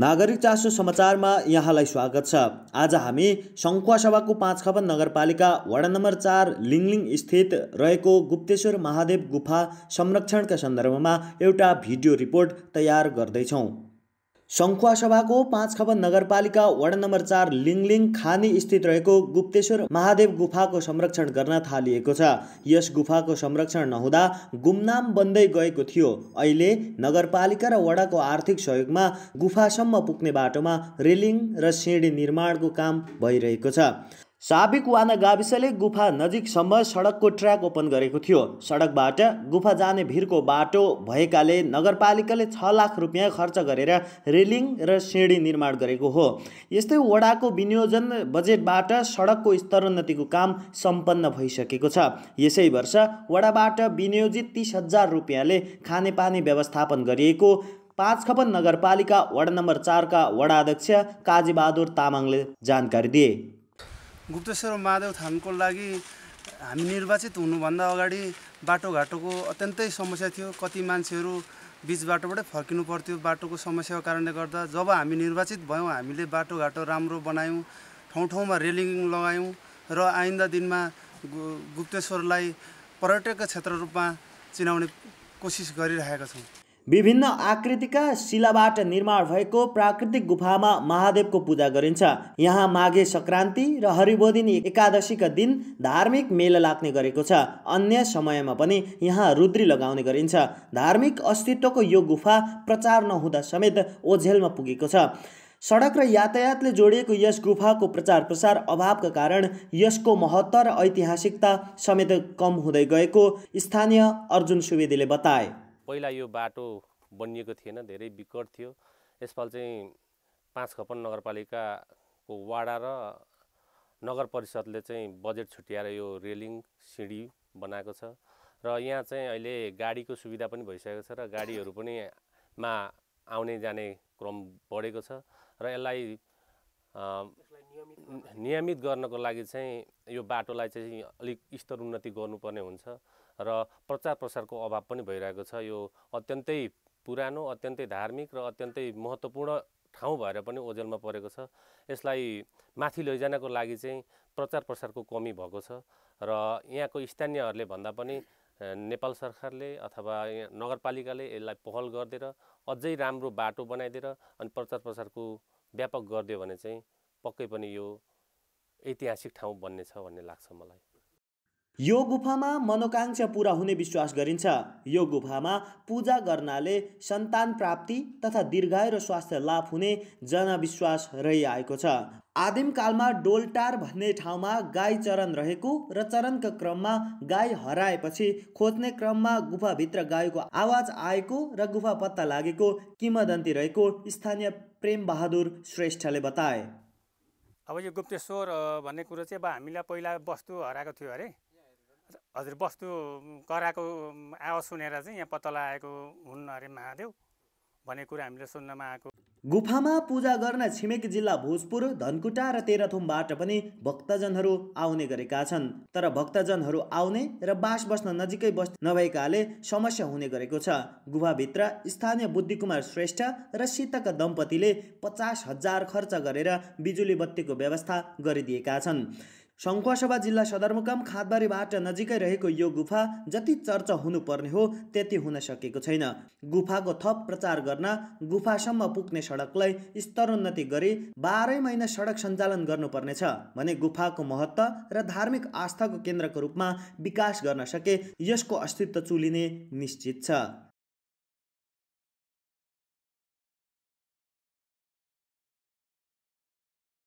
नागरिक चासो समाचारमा यहाँलाई स्वागत छ आज हामी सङ्खुवासभाको पाँच खपन नगरपालिका वडा नम्बर चार लिङलिङ स्थित रहेको गुप्तेश्वर महादेव गुफा संरक्षणका सन्दर्भमा एउटा भिडियो रिपोर्ट तयार गर्दैछौँ सङ्खुवासभाको पाँच खबर नगरपालिका वडा नम्बर चार लिङलिङ खानी स्थित रहेको गुप्तेश्वर महादेव गुफाको संरक्षण गर्न थालिएको छ यस गुफाको संरक्षण नहुँदा गुमनाम बन्दै गएको थियो अहिले नगरपालिका र वडाको आर्थिक सहयोगमा गुफासम्म पुग्ने बाटोमा रेलिङ र सिँढी निर्माणको काम भइरहेको छ साबिक वाना गाविसले गुफा नजिकसम्म सडकको ट्र्याक ओपन गरेको थियो सडकबाट गुफा जाने भिरको बाटो भएकाले नगरपालिकाले छ लाख रुपियाँ खर्च गरेर रेलिङ र सिँढी निर्माण गरेको हो यस्तै वडाको विनियोजन बजेटबाट सडकको स्तरोन्नतिको काम सम्पन्न भइसकेको छ यसै वर्ष वडाबाट विनियोजित तिस हजार रुपियाँले खानेपानी व्यवस्थापन गरिएको पाँच खपन नगरपालिका वडा नम्बर चारका वडा अध्यक्ष काजीबहादुर तामाङले जानकारी दिए गुप्तेश्वर महादेव थानको लागि हामी निर्वाचित हुनुभन्दा अगाडि बाटोघाटोको अत्यन्तै समस्या थियो कति मान्छेहरू बिच बाटोबाटै फर्किनु पर्थ्यो बाटोको समस्याको कारणले गर्दा जब हामी निर्वाचित भयौँ हामीले बाटोघाटो राम्रो बनायौँ ठाउँ ठाउँमा रेलिङ लगायौँ र आइन्दा दिनमा गु गुप्तेश्वरलाई पर्यटक क्षेत्र रूपमा चिनाउने कोसिस गरिरहेका छौँ विभिन्न आकृतिका शिलाबाट निर्माण भएको प्राकृतिक गुफामा महादेवको पूजा गरिन्छ यहाँ माघे सङ्क्रान्ति र हरिबोधिनी एकादशीका दिन धार्मिक मेला लाग्ने गरेको छ अन्य समयमा पनि यहाँ रुद्री लगाउने गरिन्छ धार्मिक अस्तित्वको यो गुफा प्रचार नहुँदा समेत ओझेलमा पुगेको छ सडक र यातायातले जोडिएको यस गुफाको प्रचार प्रसार अभावका कारण यसको महत्त्व र ऐतिहासिकता समेत कम हुँदै गएको स्थानीय अर्जुन सुवेदीले बताए पहिला यो बाटो बनिएको थिएन धेरै विकट थियो यसपाल चाहिँ पाँच खपन नगरपालिकाको वाडा र नगर परिषदले चाहिँ बजेट छुट्याएर यो रेलिङ सिँढी बनाएको छ र यहाँ चाहिँ अहिले गाडीको सुविधा पनि भइसकेको छ र गाडीहरू पनि मा आउने जाने क्रम बढेको छ र यसलाई नियमित गर्नको लागि चाहिँ यो बाटोलाई चाहिँ अलिक स्तर उन्नति गर्नुपर्ने हुन्छ र प्रचार प्रसारको अभाव पनि भइरहेको छ यो अत्यन्तै पुरानो अत्यन्तै धार्मिक र अत्यन्तै महत्त्वपूर्ण ठाउँ भएर पनि ओझेलमा परेको छ यसलाई माथि लैजानको लागि चाहिँ प्रचार प्रसारको कमी भएको छ र यहाँको स्थानीयहरूले भन्दा पनि नेपाल सरकारले अथवा नगरपालिकाले यसलाई पहल गरिदिएर अझै राम्रो बाटो बनाइदिएर अनि प्रचार प्रसारको व्यापक गरिदियो भने चाहिँ पक्कै पनि यो ऐतिहासिक ठाउँ बन्नेछ भन्ने लाग्छ मलाई यो गुफामा मनोकाङ्क्षा पुरा हुने विश्वास गरिन्छ यो गुफामा पूजा गर्नाले सन्तान प्राप्ति तथा दीर्घायु र स्वास्थ्य लाभ हुने जनविश्वास रहिआएको छ आदिमकालमा डोलटार भन्ने ठाउँमा गाई चरण रहेको र चरणका क्रममा गाई हराएपछि खोज्ने क्रममा गुफाभित्र गाईको आवाज आएको र गुफा पत्ता लागेको किमदन्ती रहेको स्थानीय प्रेमबहादुर श्रेष्ठले बताए अब यो गुप्तेश्वर भन्ने कुरो चाहिँ अब हामीलाई पहिला वस्तु हराएको थियो अरे हजुर वस्तु कराएको आवाज सुनेर चाहिँ यहाँ पत्ता लगाएको हुन् अरे महादेव भन्ने कुरा हामीले सुन्नमा आएको गुफामा पूजा गर्न छिमेकी जिल्ला भोजपुर धनकुटा र तेह्रथुमबाट पनि भक्तजनहरू आउने गरेका छन् तर भक्तजनहरू आउने र बास बस्न नजिकै बस् नभएकाले समस्या हुने गरेको छ गुफाभित्र स्थानीय बुद्धिकुमार श्रेष्ठ र सीताका दम्पतिले पचास हजार खर्च गरेर बिजुली बत्तीको व्यवस्था गरिदिएका छन् सङ्खुवासभा जिल्ला सदरमुकाम खाँदबारीबाट नजिकै रहेको यो गुफा जति चर्चा हुनुपर्ने हो त्यति हुन सकेको छैन गुफाको थप प्रचार गर्न गुफासम्म पुग्ने सडकलाई स्तरोन्नति गरी बाह्रै महिना सडक सञ्चालन गर्नुपर्नेछ भने गुफाको महत्त्व र धार्मिक आस्थाको केन्द्रको रूपमा विकास गर्न सके यसको अस्तित्व चुलिने निश्चित छ